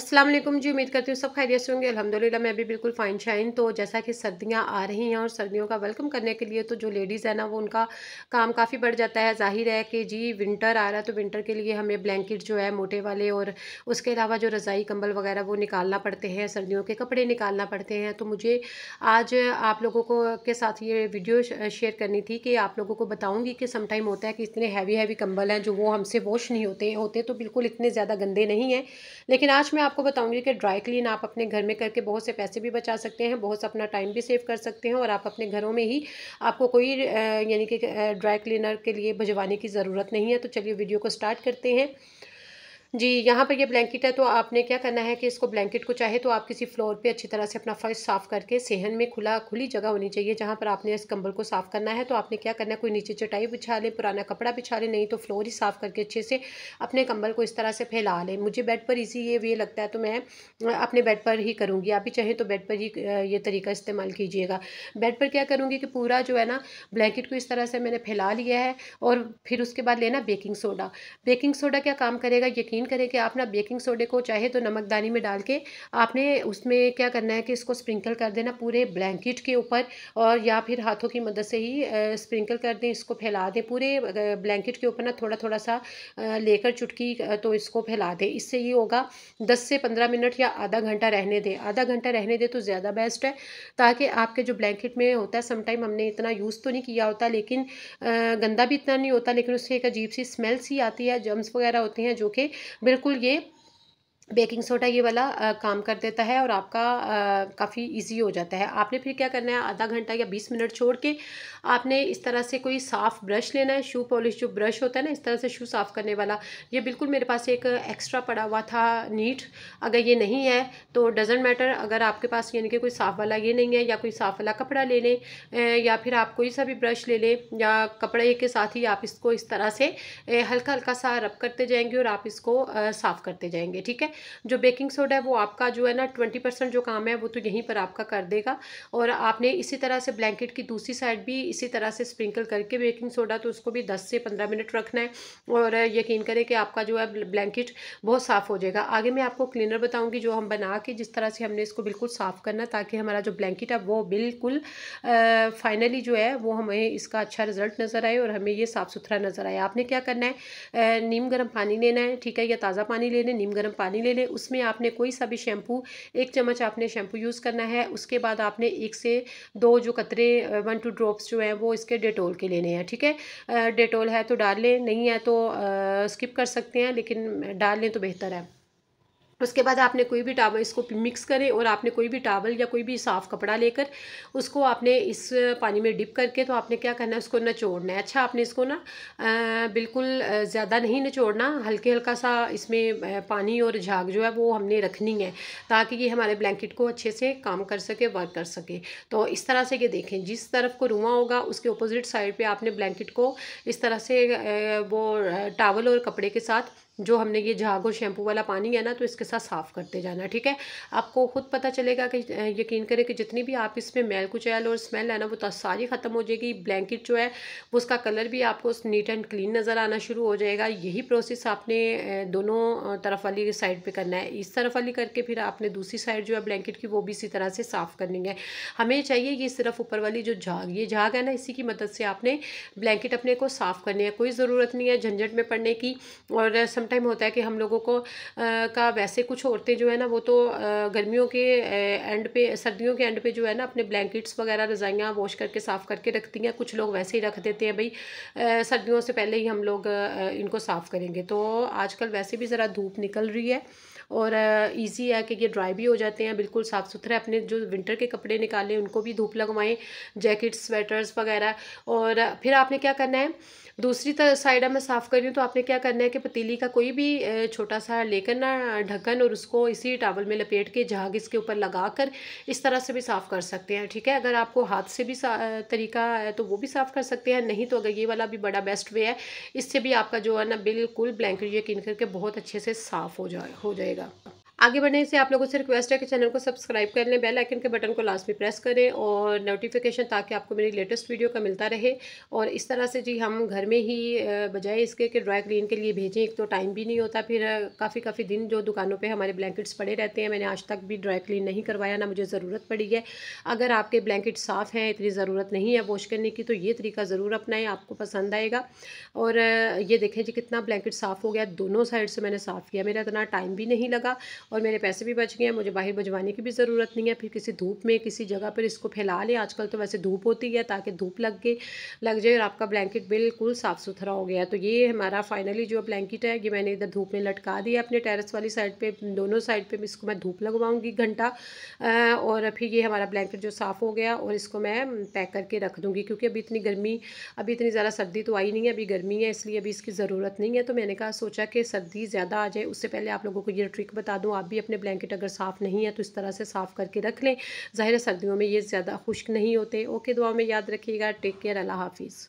असलम जी उम्मीद करती हूँ सब खैरियत से होंगे अल्हम्दुलिल्लाह मैं भी बिल्कुल फाइन शाइन तो जैसा कि सर्दियाँ आ रही हैं और सर्दियों का वेलकम करने के लिए तो जो लेडीज़ है ना वो उनका काम काफ़ी बढ़ जाता है जाहिर है कि जी विंटर आ रहा है तो विंटर के लिए हमें ब्लैंकेट जो है मोटे वाले और उसके अलावा जो रज़ाई कम्बल वगैरह वो निकालना पड़ते हैं सर्दियों के कपड़े निकालना पड़ते हैं तो मुझे आज आप लोगों को के साथ ये वीडियो शेयर करनी थी कि आप लोगों को बताऊँगी कि समटाइम होता है कि इतने हैवी हैवी कंबल हैं जो वो हमसे वॉश नहीं होते होते तो बिल्कुल इतने ज़्यादा गंदे नहीं हैं लेकिन आज मैं आपको बताऊंगी कि ड्राई क्लीन आप अपने घर में करके बहुत से पैसे भी बचा सकते हैं बहुत सा अपना टाइम भी सेव कर सकते हैं और आप अपने घरों में ही आपको कोई यानी कि ड्राई क्लीनर के लिए भजवाने की ज़रूरत नहीं है तो चलिए वीडियो को स्टार्ट करते हैं जी यहाँ पर ये ब्लैंकेट है तो आपने क्या करना है कि इसको ब्लैंकेट को चाहे तो आप किसी फ्लोर पे अच्छी तरह से अपना फर्श साफ़ करके सेहन में खुला खुली जगह होनी चाहिए जहाँ पर आपने इस कंबल को साफ़ करना है तो आपने क्या करना है कोई नीचे चटाई बिछा लें पुराना कपड़ा बिछा लें नहीं तो फ्लोर ही साफ़ करके अच्छे से अपने कंबल को इस तरह से फैला लें मुझे बेड पर इसी ये वे लगता है तो मैं अपने बेड पर ही करूँगी आप भी चाहें तो बेड पर ही ये तरीका इस्तेमाल कीजिएगा बेड पर क्या करूँगी कि पूरा जो है ना ब्लैंकेट को इस तरह से मैंने फैला लिया है और फिर उसके बाद लेना बेकिंग सोडा बेकिंग सोडा क्या काम करेगा यकीन यकीन करें कि आप ना बेकिंग सोडे को चाहे तो नमकदानी में डाल के आपने उसमें क्या करना है कि इसको स्प्रिंकल कर देना पूरे ब्लैंकेट के ऊपर और या फिर हाथों की मदद से ही स्प्रिंकल कर दें इसको फैला दें पूरे ब्लैंकेट के ऊपर ना थोड़ा थोड़ा सा लेकर चुटकी तो इसको फैला दें इससे ये होगा दस से पंद्रह मिनट या आधा घंटा रहने दें आधा घंटा रहने दें तो ज़्यादा बेस्ट है ताकि आपके जो ब्लैंकेट में होता है समटाइम हमने इतना यूज़ तो नहीं किया होता लेकिन गंदा भी इतना नहीं होता लेकिन उससे एक अजीब सी स्मेल सी आती है जम्स वगैरह होते हैं जो कि बिल्कुल ये बेकिंग सोडा ये वाला आ, काम कर देता है और आपका काफ़ी इजी हो जाता है आपने फिर क्या करना है आधा घंटा या बीस मिनट छोड़ के आपने इस तरह से कोई साफ़ ब्रश लेना है शू पॉलिश जो ब्रश होता है ना इस तरह से शू साफ़ करने वाला ये बिल्कुल मेरे पास एक एक्स्ट्रा पड़ा हुआ था नीट अगर ये नहीं है तो डजेंट मैटर अगर आपके पास यानी कि कोई साफ़ वाला ये नहीं है या कोई साफ़ वाला कपड़ा ले लें या फिर आप कोई सा भी ब्रश ले लें या कपड़े के साथ ही आप इसको इस तरह से हल्का हल्का सा रब करते जाएंगे और आप इसको साफ़ करते जाएंगे ठीक है जो बेकिंग सोडा है वो आपका जो है ना ट्वेंटी परसेंट जो काम है वो तो यहीं पर आपका कर देगा और आपने इसी तरह से ब्लैंकेट की दूसरी साइड भी इसी तरह से स्प्रिंकल करके बेकिंग सोडा तो उसको भी दस से पंद्रह मिनट रखना है और यकीन करें कि आपका जो है ब्लैंकेट बहुत साफ़ हो जाएगा आगे मैं आपको क्लीनर बताऊँगी जो हम बना के जिस तरह से हमने इसको बिल्कुल साफ़ करना ताकि हमारा जो ब्लैंकेट है वो बिल्कुल फाइनली जो है वो हमें इसका अच्छा रिजल्ट नज़र आए और हमें ये साफ़ सुथरा नज़र आए आपने क्या करना है नीम गर्म पानी लेना है ठीक है या ताज़ा पानी लेना है नीम गर्म पानी लेना ले लें उसमें आपने कोई सा भी शैम्पू एक चम्मच आपने शैम्पू यूज़ करना है उसके बाद आपने एक से दो जो कतरे वन टू ड्रॉप्स जो हैं वो इसके डेटोल के लेने हैं ठीक है डेटोल है तो डाल लें नहीं है तो स्किप कर सकते हैं लेकिन डाल लें तो बेहतर है उसके बाद आपने कोई भी टावल इसको मिक्स करें और आपने कोई भी टावल या कोई भी साफ़ कपड़ा लेकर उसको आपने इस पानी में डिप करके तो आपने क्या करना है उसको नचोड़ना है अच्छा आपने इसको ना बिल्कुल ज़्यादा नहीं नचोड़ना हल्के हल्का सा इसमें पानी और झाग जो है वो हमने रखनी है ताकि ये हमारे ब्लैंकेट को अच्छे से काम कर सके वर्क कर सके तो इस तरह से ये देखें जिस तरफ को रुआ होगा उसके अपोज़िट साइड पर आपने ब्लैंकेट को इस तरह से वो टावल और कपड़े के साथ जो हमने ये झाग और शैम्पू वाला पानी है ना तो इसके साथ साफ़ करते जाना ठीक है आपको खुद पता चलेगा कि यकीन करें कि जितनी भी आप इसमें मैल कुचैल और स्मेल है ना वो तो सारी ख़त्म हो जाएगी ब्लैंकेट जो है वो उसका कलर भी आपको नीट एंड क्लीन नज़र आना शुरू हो जाएगा यही प्रोसेस आपने दोनों तरफ वाली साइड पर करना है इस तरफ वाली करके फिर आपने दूसरी साइड जो है ब्लैंकेट की वो भी इसी तरह से साफ़ करनी है हमें चाहिए ये सिर्फ ऊपर वाली जो झाग ये झाग है ना इसी की मदद से आपने ब्लैंकेट अपने को साफ़ करनी है कोई ज़रूरत नहीं है झंझट में पड़ने की और सम टाइम होता है कि हम लोगों को आ, का वैसे कुछ औरतें जो है ना वो तो गर्मियों के एंड पे सर्दियों के एंड पे जो है ना अपने ब्लैंकेट्स वगैरह रजाइयाँ वॉश करके साफ़ करके रखती हैं कुछ लोग वैसे ही रख देते हैं भाई सर्दियों से पहले ही हम लोग इनको साफ़ करेंगे तो आजकल वैसे भी ज़रा धूप निकल रही है और इजी है कि ये ड्राई भी हो जाते हैं बिल्कुल साफ़ सुथरे अपने जो विंटर के कपड़े निकालें उनको भी धूप लगवाएं जैकेट्स स्वेटर्स वगैरह और फिर आपने क्या करना है दूसरी साइड मैं साफ़ कर रही हूँ तो आपने क्या करना है कि पतीली का कोई भी छोटा सा लेकर ना ढक्कन और उसको इसी टावल में लपेट के झाग इसके ऊपर लगा कर इस तरह से भी साफ़ कर सकते हैं ठीक है अगर आपको हाथ से भी तरीका है तो वो भी साफ़ कर सकते हैं नहीं तो अगर ये वाला भी बड़ा बेस्ट वे है इससे भी आपका जो है ना बिल्कुल ब्लैंकेट यकीन करके बहुत अच्छे से साफ़ हो जाए हो जाएगा आगे बढ़ने से आप लोगों से रिक्वेस्ट है कि चैनल को सब्सक्राइब कर लें बेल आइकन के बटन को लास्ट में प्रेस करें और नोटिफिकेशन ताकि आपको मेरी लेटेस्ट वीडियो का मिलता रहे और इस तरह से जी हम घर में ही बजाय इसके कि ड्राई क्लीन के लिए भेजें एक तो टाइम भी नहीं होता फिर काफ़ी काफ़ी दिन जो दुकानों पर हमारे ब्लैंकेट्स पड़े रहते हैं मैंने आज तक भी ड्राई क्लीन नहीं करवाया ना मुझे ज़रूरत पड़ी है अगर आपके ब्लैंकेट साफ़ हैं इतनी ज़रूरत नहीं है वॉश करने की तो ये तरीका ज़रूर अपनाएं आपको पसंद आएगा और ये देखें जी कितना ब्लैंकेट साफ़ हो गया दोनों साइड से मैंने साफ़ किया मेरा इतना टाइम भी नहीं लगा और मेरे पैसे भी बच गए हैं मुझे बाहर भजवाने की भी ज़रूरत नहीं है फिर किसी धूप में किसी जगह पर इसको फैला लें आजकल तो वैसे धूप होती है ताकि धूप लग गए लग जाए और आपका ब्लैंकेट बिल्कुल साफ़ सुथरा हो गया तो ये हमारा फाइनली जो ब्लैंकेट है ये मैंने इधर धूप में लटका दिया अपने टेरेस वाली साइड पर दोनों साइड पर इसको मैं धूप लगवाऊँगी घंटा और फिर ये हमारा ब्लैंकेट जो साफ़ हो गया और इसको मैं पैक करके रख दूँगी क्योंकि अभी इतनी गर्मी अभी इतनी ज़्यादा सर्दी तो आई नहीं है अभी गर्मी है इसलिए अभी इसकी ज़रूरत नहीं है तो मैंने कहा सोचा कि सर्दी ज़्यादा आ जाए उससे पहले आप लोगों को ये ट्रिक बता दूँ आप भी अपने ब्लैंकेट अगर साफ़ नहीं है तो इस तरह से साफ़ करके रख लें ज़ाहिर सर्दियों में ये ज़्यादा खुश्क नहीं होते ओके दुआ में याद रखिएगा टेक केयर अल्लाह हाफिज़